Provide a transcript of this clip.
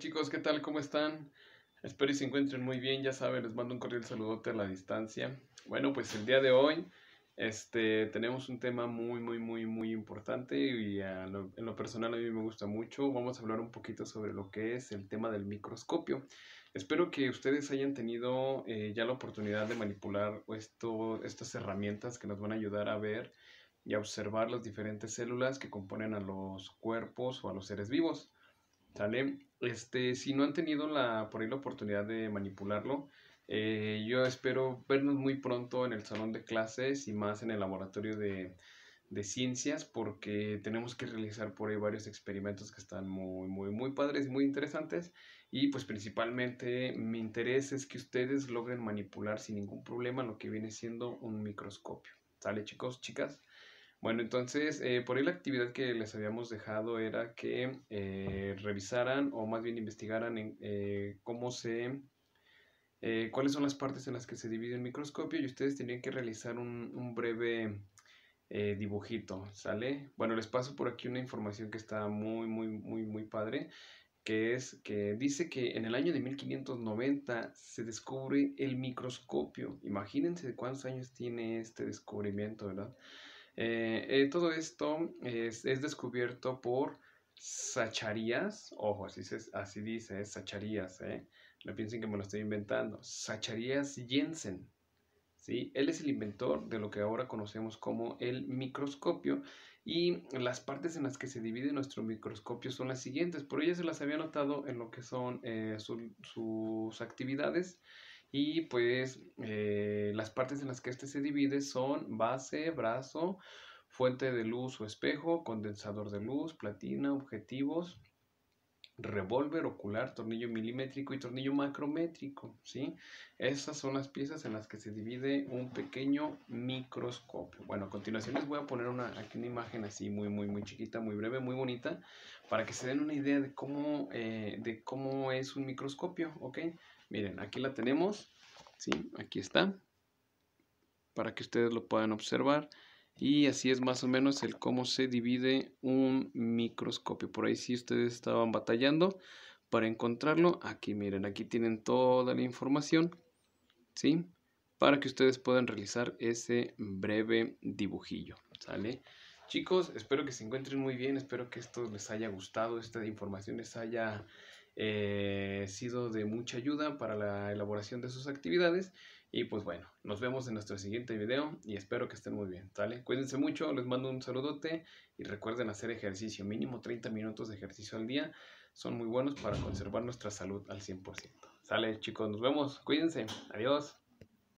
chicos, ¿qué tal? ¿Cómo están? Espero que se encuentren muy bien, ya saben, les mando un cordial saludote a la distancia. Bueno, pues el día de hoy este, tenemos un tema muy, muy, muy, muy importante y en lo personal a mí me gusta mucho. Vamos a hablar un poquito sobre lo que es el tema del microscopio. Espero que ustedes hayan tenido eh, ya la oportunidad de manipular estas herramientas que nos van a ayudar a ver y a observar las diferentes células que componen a los cuerpos o a los seres vivos. ¿Sale? Este, si no han tenido la, por ahí la oportunidad de manipularlo, eh, yo espero vernos muy pronto en el salón de clases y más en el laboratorio de, de ciencias porque tenemos que realizar por ahí varios experimentos que están muy, muy, muy padres y muy interesantes. Y pues principalmente mi interés es que ustedes logren manipular sin ningún problema lo que viene siendo un microscopio. ¿Sale chicos, chicas? Bueno, entonces, eh, por ahí la actividad que les habíamos dejado era que eh, revisaran o más bien investigaran en, eh, cómo se, cuáles son las partes en las que se divide el microscopio y ustedes tenían que realizar un, un breve dibujito, ¿sale? Bueno, les paso por aquí una información que está muy, muy, muy, muy padre que es que dice que en el año de 1590 se descubre el microscopio. Imagínense cuántos años tiene este descubrimiento, ¿verdad? Eh, eh, todo esto es, descubierto por Sacharías, ojo, así, se, así dice, es Sacharías, ¿eh? no piensen que me lo estoy inventando, Sacharías Jensen. ¿Sí? Él es el inventor de lo que ahora conocemos como el microscopio y las partes en las que se divide nuestro microscopio son las siguientes, por ellas se las había notado en lo que son sus actividades y pues las partes en las que este se divide son base, brazo, fuente de luz o espejo, condensador de luz, platina, objetivos, revólver ocular, tornillo milimétrico y tornillo macrométrico, ¿sí? Esas son las piezas en las que se divide un pequeño microscopio. Bueno, a continuación les voy a poner una, aquí una imagen así muy, muy, muy chiquita, muy breve, muy bonita, para que se den una idea de cómo, eh, de cómo es un microscopio, okay Miren, aquí la tenemos, ¿sí? Aquí está para que ustedes lo puedan observar. Y así es más o menos el cómo se divide un microscopio. Por ahí si ustedes estaban batallando para encontrarlo, aquí miren, aquí tienen toda la información, ¿sí? Para que ustedes puedan realizar ese breve dibujillo, ¿sale? Chicos, espero que se encuentren muy bien, espero que esto les haya gustado, esta información les haya he eh, sido de mucha ayuda para la elaboración de sus actividades. Y pues bueno, nos vemos en nuestro siguiente video y espero que estén muy bien, ¿sale? Cuídense mucho, les mando un saludote y recuerden hacer ejercicio, mínimo 30 minutos de ejercicio al día, son muy buenos para conservar nuestra salud al 100%. ¿Sale chicos? Nos vemos, cuídense, adiós.